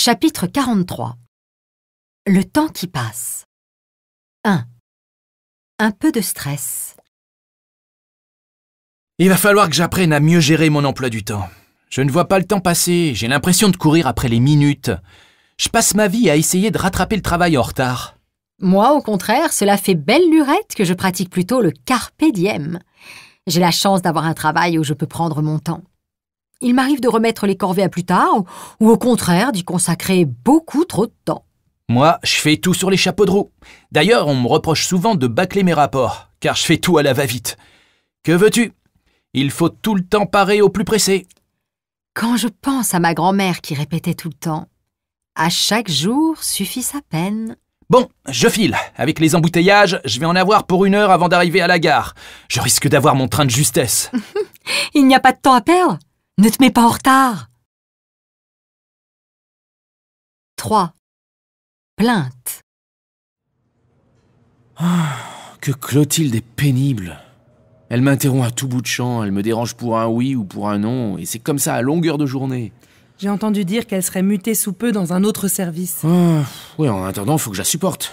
Chapitre 43 Le temps qui passe 1. Un peu de stress Il va falloir que j'apprenne à mieux gérer mon emploi du temps. Je ne vois pas le temps passer, j'ai l'impression de courir après les minutes. Je passe ma vie à essayer de rattraper le travail en retard. Moi, au contraire, cela fait belle lurette que je pratique plutôt le carpe diem. J'ai la chance d'avoir un travail où je peux prendre mon temps. Il m'arrive de remettre les corvées à plus tard, ou, au contraire d'y consacrer beaucoup trop de temps. Moi, je fais tout sur les chapeaux de roue. D'ailleurs, on me reproche souvent de bâcler mes rapports, car je fais tout à la va-vite. Que veux-tu Il faut tout le temps parer au plus pressé. Quand je pense à ma grand-mère qui répétait tout le temps À chaque jour suffit sa peine. Bon, je file. Avec les embouteillages, je vais en avoir pour une heure avant d'arriver à la gare. Je risque d'avoir mon train de justesse. Il n'y a pas de temps à perdre. Ne te mets pas en retard. 3. Plainte. Ah, que Clotilde est pénible. Elle m'interrompt à tout bout de champ, elle me dérange pour un oui ou pour un non, et c'est comme ça à longueur de journée. J'ai entendu dire qu'elle serait mutée sous peu dans un autre service. Ah, oui, en attendant, faut que je la supporte.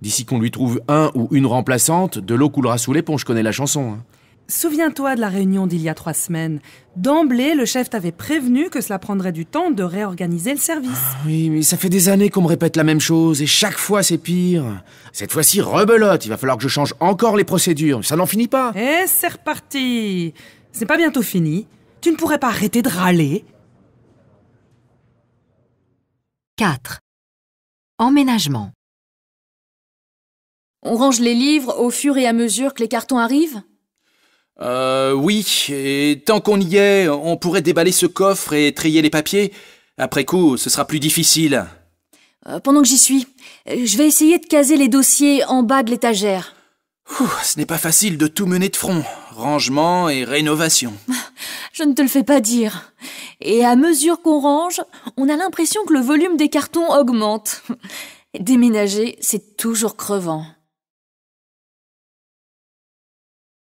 D'ici qu'on lui trouve un ou une remplaçante, de l'eau coulera sous l'éponge, je connais la chanson. Hein. Souviens-toi de la réunion d'il y a trois semaines. D'emblée, le chef t'avait prévenu que cela prendrait du temps de réorganiser le service. Ah oui, mais ça fait des années qu'on me répète la même chose, et chaque fois c'est pire. Cette fois-ci, rebelote, il va falloir que je change encore les procédures, ça n'en finit pas. Eh, c'est reparti. C'est pas bientôt fini. Tu ne pourrais pas arrêter de râler. 4. Emménagement. On range les livres au fur et à mesure que les cartons arrivent euh, oui, et tant qu'on y est, on pourrait déballer ce coffre et trier les papiers. Après coup, ce sera plus difficile. Euh, pendant que j'y suis, euh, je vais essayer de caser les dossiers en bas de l'étagère. ce n'est pas facile de tout mener de front. Rangement et rénovation. Je ne te le fais pas dire. Et à mesure qu'on range, on a l'impression que le volume des cartons augmente. Déménager, c'est toujours crevant.